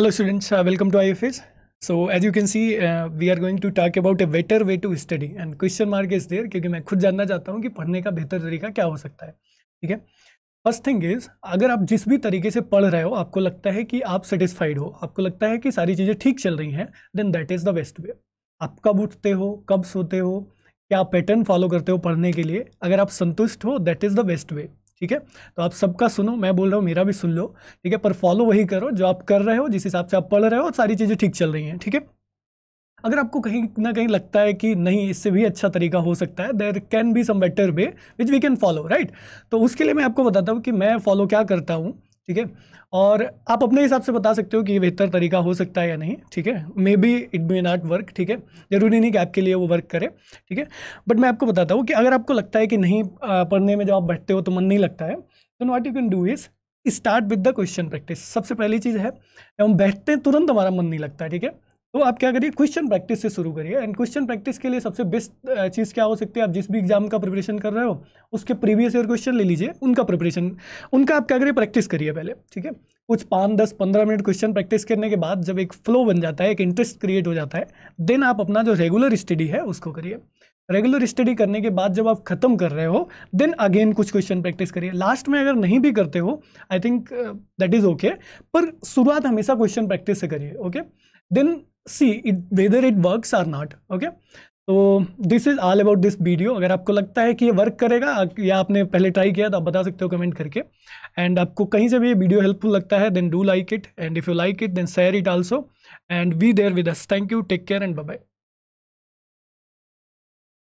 hello students welcome to I F So as you can see, uh, we are going to talk about a better way to study and question mark is there क्योंकि मैं खुद जानना चाहता हूँ कि पढ़ने का बेहतर तरीका क्या हो सकता है ठीक है फर्स्ट थिंग इज अगर आप जिस भी तरीके से पढ़ रहे हो आपको लगता है कि आप सेटिस्फाइड हो आपको लगता है कि सारी चीज़ें ठीक चल रही हैं then that is the best way आप कब उठते हो कब सोते हो क्या पैटर्न फॉलो करते हो पढ़ने के लिए अगर आप संतुष्ट हो that is the best way ठीक है तो आप सबका सुनो मैं बोल रहा हूँ मेरा भी सुन लो ठीक है पर फॉलो वही करो जो आप कर रहे हो जिस हिसाब से आप पढ़ रहे हो सारी चीज़ें ठीक चल रही हैं ठीक है अगर आपको कहीं ना कहीं लगता है कि नहीं इससे भी अच्छा तरीका हो सकता है there can be some better way which we can follow right तो उसके लिए मैं आपको बताता हूँ कि मैं फॉलो क्या करता हूँ ठीक है और आप अपने हिसाब से बता सकते हो कि ये बेहतर तरीका हो सकता है या नहीं ठीक है maybe it may not work ठीक है ज़रूरी नहीं कि आपके लिए वो वर्क करे ठीक है बट मैं आपको बताता हूँ कि अगर आपको लगता है कि नहीं पढ़ने में जब आप बैठते हो तो मन नहीं लगता है then what you can do is start with the question practice सबसे पहली चीज़ है जब हम बैठते हैं तुरंत हमारा मन नहीं लगता ठीक है तो आप क्या करिए क्वेश्चन प्रैक्टिस से शुरू करिए एंड क्वेश्चन प्रैक्टिस के लिए सबसे बेस्ट चीज़ क्या हो सकती है आप जिस भी एग्जाम का प्रिपरेशन कर रहे हो उसके प्रीवियस ईयर क्वेश्चन ले लीजिए उनका प्रिपरेशन उनका आप क्या करिए प्रैक्टिस करिए पहले ठीक है कुछ पाँच दस पंद्रह मिनट क्वेश्चन प्रैक्टिस करने के बाद जब एक फ्लो बन जाता है एक इंटरेस्ट क्रिएट हो जाता है देन आप अपना जो रेगुलर स्टडी है उसको करिए रेगुलर स्टडी करने के बाद जब आप खत्म कर रहे हो देन अगेन कुछ क्वेश्चन प्रैक्टिस करिए लास्ट में अगर नहीं भी करते हो I think that is okay पर शुरुआत हमेशा क्वेश्चन प्रैक्टिस से करिए okay then see it whether it work or not okay तो this is all about this video अगर आपको लगता है कि ये वर्क करेगा या आपने पहले ट्राई किया तो आप बता सकते हो कमेंट करके एंड आपको कहीं से भी ये वीडियो हेल्पफुल लगता है then do like it and if you like it then share it also and we there with us thank you take care and bye